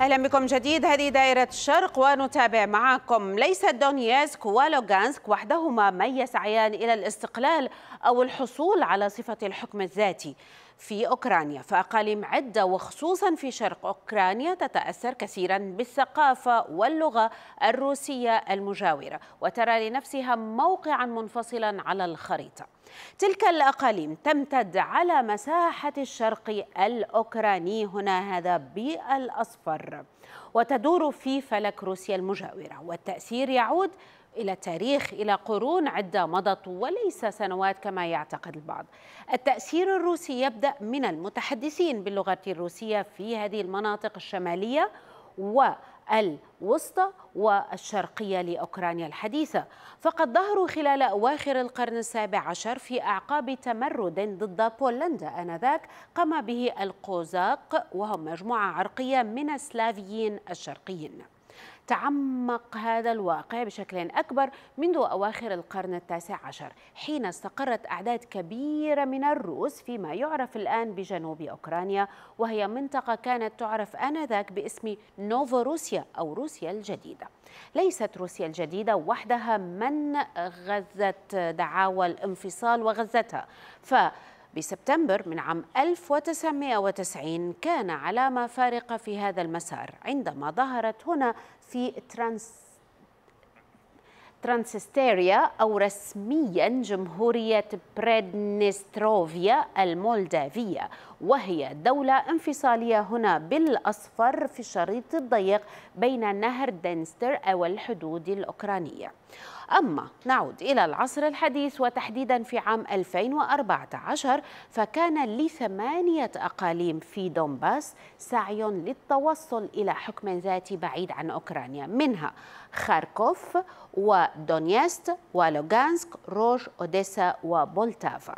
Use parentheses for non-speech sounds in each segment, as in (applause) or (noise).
اهلا بكم جديد هذه دائره الشرق ونتابع معكم ليس دونيسك ولوغانسك وحدهما من يسعيان الى الاستقلال او الحصول على صفه الحكم الذاتي في أوكرانيا فأقاليم عدة وخصوصا في شرق أوكرانيا تتأثر كثيرا بالثقافة واللغة الروسية المجاورة وترى لنفسها موقعا منفصلا على الخريطة تلك الأقاليم تمتد على مساحة الشرق الأوكراني هنا هذا بالأصفر وتدور في فلك روسيا المجاورة والتأثير يعود إلى تاريخ إلى قرون عدة مضت وليس سنوات كما يعتقد البعض التأثير الروسي يبدأ من المتحدثين باللغة الروسية في هذه المناطق الشمالية والوسطى والشرقية لأوكرانيا الحديثة فقد ظهروا خلال أواخر القرن السابع عشر في أعقاب تمرد ضد بولندا آنذاك قام به القوزاق وهم مجموعة عرقية من السلافيين الشرقيين تعمق هذا الواقع بشكل أكبر منذ أواخر القرن التاسع عشر حين استقرت أعداد كبيرة من الروس فيما يعرف الآن بجنوب أوكرانيا وهي منطقة كانت تعرف آنذاك باسم نوفوروسيا أو روسيا الجديدة ليست روسيا الجديدة وحدها من غزت دعاوى الانفصال وغزتها ف بسبتمبر من عام 1990 كان علامة فارقة في هذا المسار عندما ظهرت هنا في ترانس ترانسستيريا أو رسميا جمهورية بريدنستروفيا المولدافية وهي دولة انفصالية هنا بالأصفر في الشريط الضيق بين نهر دنستر أو الحدود الأوكرانية أما نعود إلى العصر الحديث وتحديدا في عام 2014 فكان لثمانية أقاليم في دومباس سعي للتوصل إلى حكم ذاتي بعيد عن أوكرانيا منها خاركوف ودونيست ولوغانسك روج أوديسا وبولتافا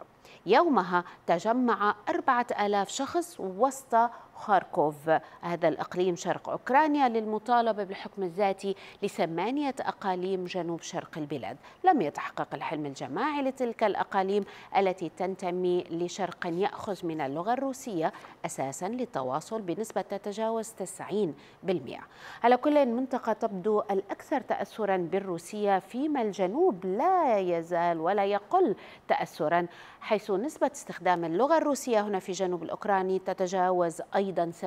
يومها تجمع 4000 شخص وسط خاركوف هذا الإقليم شرق أوكرانيا للمطالبة بالحكم الذاتي لثمانية أقاليم جنوب شرق البلاد لم يتحقق الحلم الجماعي لتلك الأقاليم التي تنتمي لشرق يأخذ من اللغة الروسية أساسا للتواصل بنسبة تتجاوز 90% على كل منطقة تبدو الأكثر تأثرا بالروسية فيما الجنوب لا يزال ولا يقل تأثرا حيث حيث نسبة استخدام اللغة الروسية هنا في جنوب الأوكراني تتجاوز أيضا 80%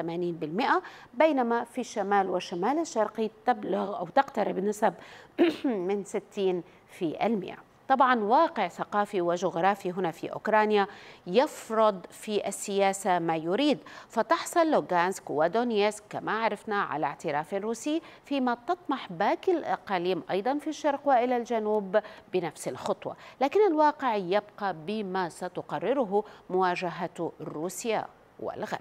بينما في الشمال والشمال الشرقي تبلغ أو تقترب النسب (clears throat) من 60 في المئة طبعا واقع ثقافي وجغرافي هنا في أوكرانيا يفرض في السياسة ما يريد فتحصل لوغانسك ودونيسك كما عرفنا على اعتراف روسي فيما تطمح باقي الأقاليم أيضا في الشرق وإلى الجنوب بنفس الخطوة لكن الواقع يبقى بما ستقرره مواجهة روسيا والغرب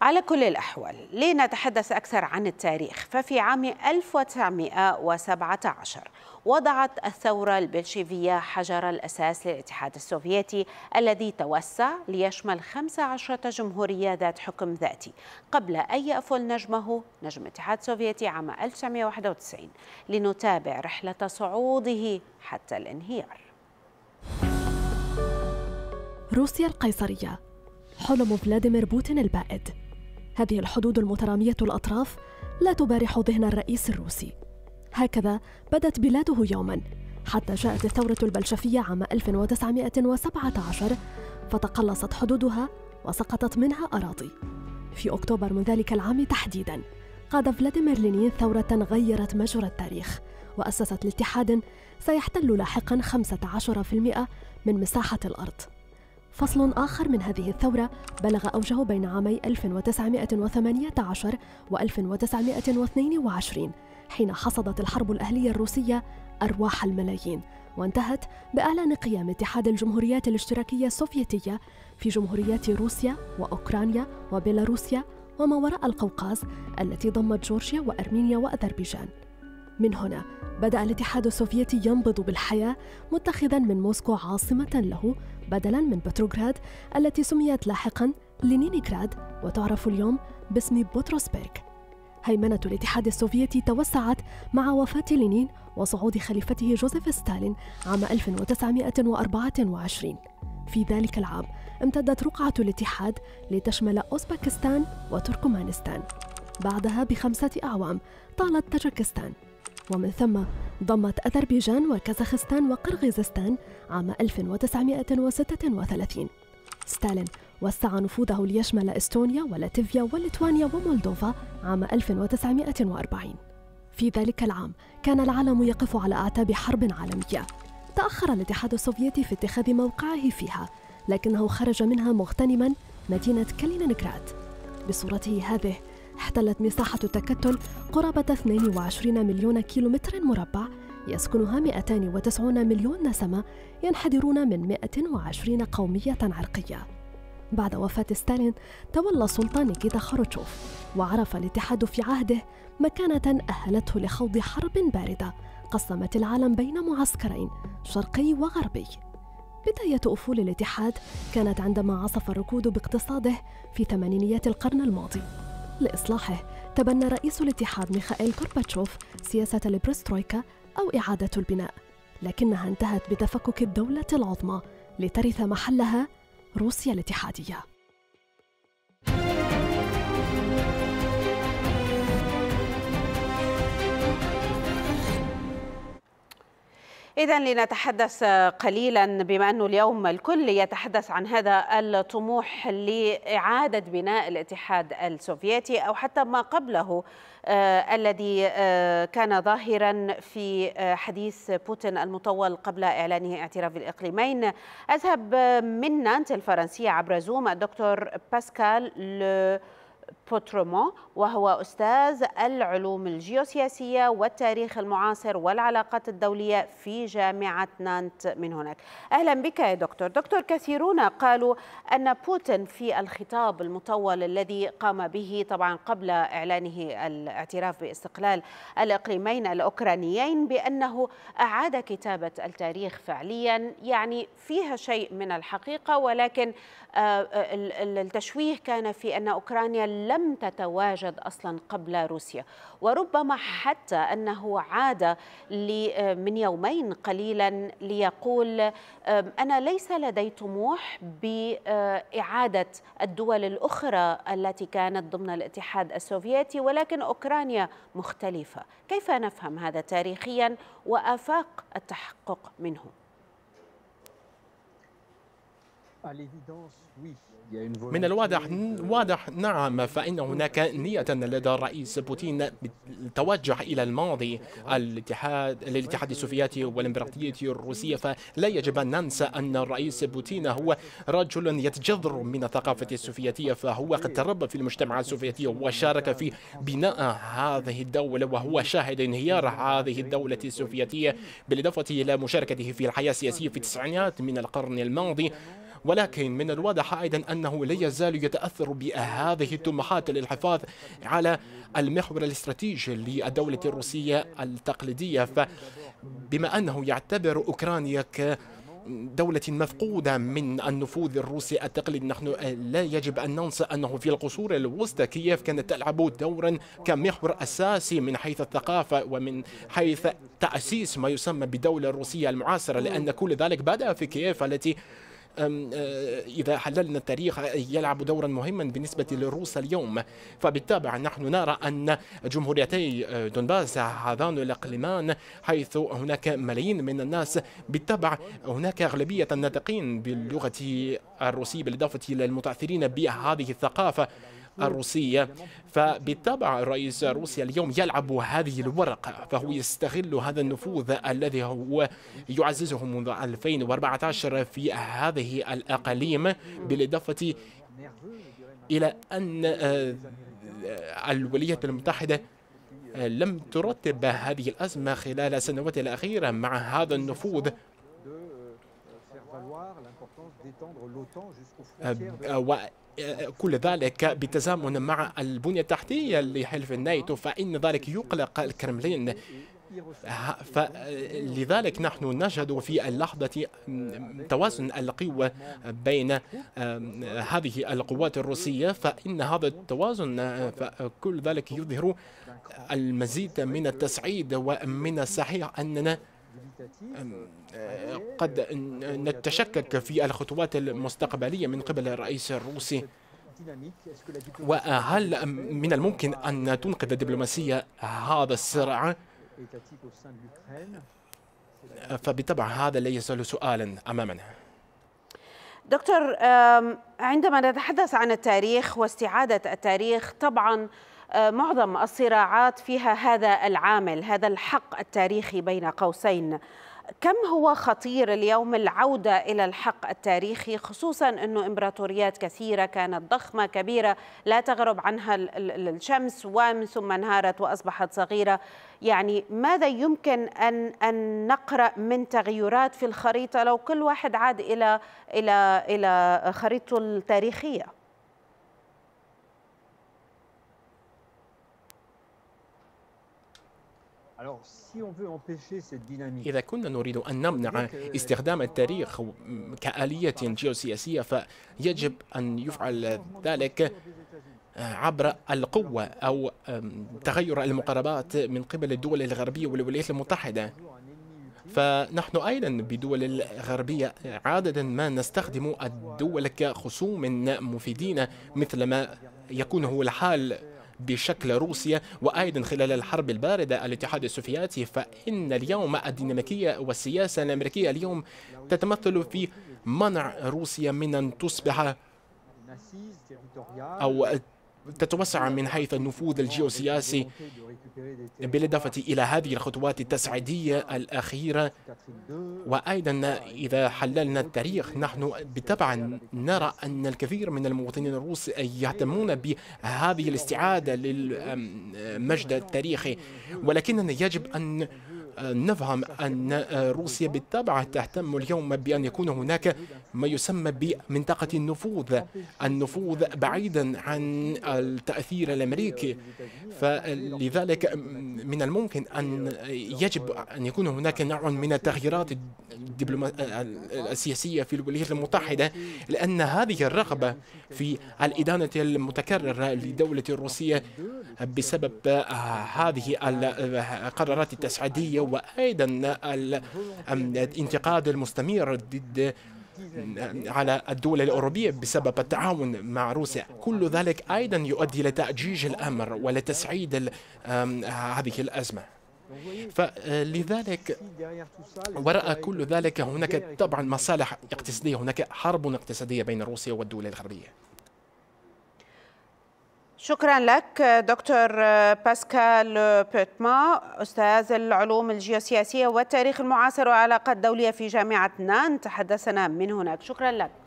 على كل الأحوال لنتحدث أكثر عن التاريخ ففي عام 1917 وضعت الثورة البلشيفية حجر الأساس للاتحاد السوفيتي الذي توسع ليشمل 15 جمهورية ذات حكم ذاتي قبل أن يأفل نجمه نجم الاتحاد السوفيتي عام 1991 لنتابع رحلة صعوده حتى الانهيار روسيا القيصرية حلم فلاديمير بوتين البائد هذه الحدود المترامية الأطراف لا تبارح ذهن الرئيس الروسي هكذا بدت بلاده يوما حتى جاءت الثورة البلشفية عام 1917 فتقلصت حدودها وسقطت منها أراضي في أكتوبر من ذلك العام تحديدا قاد فلاديمير لينين ثورة غيرت مجرى التاريخ وأسست لاتحاد سيحتل لاحقا 15% من مساحة الأرض فصل آخر من هذه الثورة بلغ أوجه بين عامي 1918 و 1922 حين حصدت الحرب الأهلية الروسية أرواح الملايين وانتهت بإعلان قيام اتحاد الجمهوريات الاشتراكية السوفيتية في جمهوريات روسيا وأوكرانيا وبيلاروسيا وما وراء القوقاز التي ضمت جورجيا وأرمينيا وأذربيجان من هنا بدأ الاتحاد السوفيتي ينبض بالحياة متخذا من موسكو عاصمة له بدلا من بتروغراد التي سميت لاحقا لينينغراد وتعرف اليوم باسم بطرسبرغ هيمنة الاتحاد السوفيتي توسعت مع وفاة لينين وصعود خليفته جوزيف ستالين عام 1924 في ذلك العام امتدت رقعة الاتحاد لتشمل أوزبكستان وتركمانستان بعدها بخمسة أعوام طالت تاجكستان ومن ثم ضمت أذربيجان وكازاخستان وقرغيزستان عام 1936 ستالين وسع نفوذه ليشمل إستونيا ولاتفيا وليتوانيا ومولدوفا عام 1940 في ذلك العام كان العالم يقف على أعتاب حرب عالمية تأخر الاتحاد السوفيتي في اتخاذ موقعه فيها لكنه خرج منها مغتنما مدينة كالينينغراد بصورته هذه احتلت مساحة التكتل قرابة 22 مليون كيلومتر مربع يسكنها 290 مليون نسمة ينحدرون من 120 قومية عرقية بعد وفاة ستالين تولى السلطة نيكيتا خروتشوف وعرف الاتحاد في عهده مكانة أهلته لخوض حرب باردة قسمت العالم بين معسكرين شرقي وغربي بداية أفول الاتحاد كانت عندما عصف الركود باقتصاده في ثمانينيات القرن الماضي لإصلاحه تبنى رئيس الاتحاد ميخائيل غورباتشوف سياسة البرسترويكا أو إعادة البناء لكنها انتهت بتفكك الدولة العظمى لترث محلها روسيا الاتحادية إذا لنتحدث قليلا بما أنه اليوم الكل يتحدث عن هذا الطموح لإعادة بناء الاتحاد السوفيتي أو حتى ما قبله آه الذي آه كان ظاهرا في آه حديث بوتين المطول قبل إعلانه اعتراف الإقليمين أذهب آه، من أنت الفرنسية عبر زوم الدكتور باسكال لو بوترومو وهو أستاذ العلوم الجيوسياسية والتاريخ المعاصر والعلاقات الدولية في جامعة نانت من هناك أهلا بك يا دكتور دكتور كثيرون قالوا أن بوتين في الخطاب المطول الذي قام به طبعا قبل إعلانه الاعتراف باستقلال الإقليمين الأوكرانيين بأنه أعاد كتابة التاريخ فعليا يعني فيها شيء من الحقيقة ولكن آه، آه، التشويه كان في أن أوكرانيا لم تتواجد أصلا قبل روسيا وربما حتى أنه عاد من يومين قليلا ليقول أنا ليس لدي طموح بإعادة الدول الأخرى التي كانت ضمن الاتحاد السوفيتي ولكن أوكرانيا مختلفة كيف نفهم هذا تاريخيا وآفاق التحقق منه؟ من الواضح واضح نعم فإن هناك نية لدى الرئيس بوتين بالتوجه إلى الماضي الاتحاد للاتحاد السوفيتي والإمبراطورية الروسية فلا يجب أن ننسى أن الرئيس بوتين هو رجل يتجذر من الثقافة السوفيتية فهو قد تربى في المجتمع السوفيتي وشارك في بناء هذه الدولة وهو شاهد انهيار هذه الدولة السوفيتية بالإضافة إلى مشاركته في الحياة السياسية في التسعينيات من القرن الماضي ولكن من الواضح أيضا أنه لا يزال يتأثر بهذه الطموحات للحفاظ على المحور الاستراتيجي للدولة الروسية التقليدية فبما أنه يعتبر أوكرانيا ك دولة مفقودة من النفوذ الروسي التقليدي نحن لا يجب أن ننسى أنه في القصور الوسطى كييف كانت تلعب دورا كمحور أساسي من حيث الثقافة ومن حيث تأسيس ما يسمى بدولة الروسية المعاصرة لأن كل ذلك بدأ في كييف التي آه، إذا حللنا التاريخ آه، يلعب دورا مهما بالنسبة للروس اليوم فبالتابع نحن نرى أن جمهوريتي آه، دونباس هذان الإقليمان حيث هناك ملايين من الناس بالطبع هناك أغلبية الناطقين باللغة الروسية بالإضافة إلى المتأثرين بهذه الثقافة الروسية فبالطبع الرئيس روسيا اليوم يلعب هذه الورقة فهو يستغل هذا النفوذ الذي هو يعززه منذ 2014 في هذه الأقاليم بالإضافة إلى أن آه، الولايات المتحدة آه، لم ترتب هذه الأزمة خلال السنوات الأخيرة مع هذا النفوذ كل ذلك بالتزامن مع البنية التحتية لحلف الناتو فإن ذلك يقلق الكرملين فلذلك نحن نجد في اللحظة توازن القوة بين هذه القوات الروسية فإن هذا التوازن فكل ذلك يظهر المزيد من التسعيد ومن الصحيح أننا آه، قد آه، نتشكك في الخطوات المستقبلية من قبل الرئيس الروسي وهل من الممكن أن تنقذ الدبلوماسية هذا الصراع فبالطبع هذا لا يزال سؤالا أمامنا دكتور عندما نتحدث عن التاريخ واستعادة التاريخ طبعا آه، معظم الصراعات فيها هذا العامل هذا الحق التاريخي بين قوسين كم هو خطير اليوم العودة إلى الحق التاريخي خصوصا أنه إمبراطوريات كثيرة كانت ضخمة كبيرة لا تغرب عنها الشمس ومن ثم انهارت وأصبحت صغيرة يعني ماذا يمكن أن, أن نقرأ من تغيرات في الخريطة لو كل واحد عاد إلى, إلى, إلى خريطته التاريخية إذا كنا نريد أن نمنع استخدام التاريخ كآلية جيوسياسية فيجب أن يفعل ذلك آه، عبر القوة أو تغير المقاربات من قبل الدول الغربية والولايات المتحدة فنحن أيضا بدول الغربية عادة ما نستخدم الدول كخصوم مفيدين مثل ما يكون هو الحال بشكل روسيا وأيضا خلال الحرب الباردة الاتحاد السوفياتي فإن اليوم الديناميكية والسياسة الأمريكية اليوم تتمثل في منع روسيا من أن تصبح أو تتوسع من حيث النفوذ الجيوسياسي بالإضافة إلى هذه الخطوات التسعيدية الأخيرة وأيضا إذا حللنا التاريخ نحن بالطبع نرى أن الكثير من المواطنين الروس يهتمون بهذه الاستعادة للمجد التاريخي ولكننا يجب أن نفهم أن آه، روسيا بالطبع تهتم اليوم بأن يكون هناك ما يسمى بمنطقة النفوذ النفوذ بعيدا عن التأثير الأمريكي فلذلك من الممكن أن يجب أن يكون هناك نوع من التغييرات آه، السياسية في الولايات المتحدة لأن هذه الرغبة في الإدانة المتكررة للدولة الروسية بسبب آه، هذه القرارات التسعيدية وأيضا الانتقاد المستمر ضد على الدول الأوروبية بسبب التعاون مع روسيا كل ذلك أيضا يؤدي لتأجيج الأمر ولتسعيد هذه الأزمة فلذلك وراء كل ذلك هناك طبعا مصالح اقتصادية هناك حرب اقتصادية بين روسيا والدول الغربية شكرا لك دكتور آه، باسكال آه، بيتما استاذ العلوم الجيوسياسيه والتاريخ المعاصر والعلاقات الدوليه في جامعه نان تحدثنا من هناك شكرا لك